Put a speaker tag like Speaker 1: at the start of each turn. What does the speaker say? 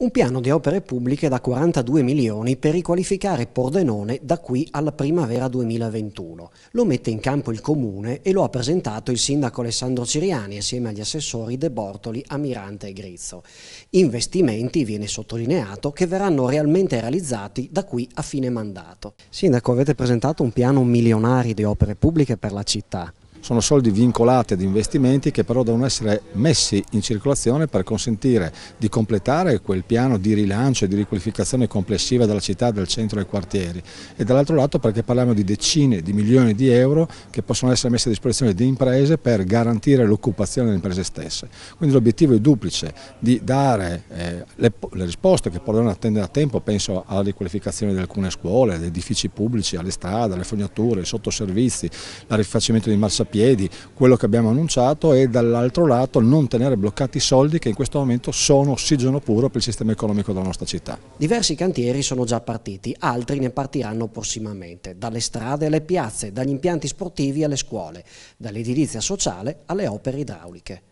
Speaker 1: Un piano di opere pubbliche da 42 milioni per riqualificare Pordenone da qui alla primavera 2021. Lo mette in campo il comune e lo ha presentato il sindaco Alessandro Ciriani assieme agli assessori De Bortoli, Amirante e Grizzo. Investimenti, viene sottolineato, che verranno realmente realizzati da qui a fine mandato. Sindaco, avete presentato un piano milionari di opere pubbliche
Speaker 2: per la città. Sono soldi vincolati ad investimenti che però devono essere messi in circolazione per consentire di completare quel piano di rilancio e di riqualificazione complessiva della città, del centro e dei quartieri e dall'altro lato perché parliamo di decine di milioni di euro che possono essere messi a disposizione di imprese per garantire l'occupazione delle imprese stesse. Quindi l'obiettivo è duplice, di dare eh, le, le, risposte che potranno attendere a tempo, penso alla riqualificazione di alcune scuole, ad edifici pubblici, alle strade, alle fognature, ai sottoservizi, al rifacimento di marciapiedi marciapiedi, quello che abbiamo annunciato e dall'altro lato non tenere bloccati i soldi che in questo momento sono ossigeno puro per il sistema economico della nostra città.
Speaker 1: Diversi cantieri sono già partiti, altri ne partiranno prossimamente, dalle strade alle piazze, dagli impianti sportivi alle scuole, dall'edilizia sociale alle opere idrauliche.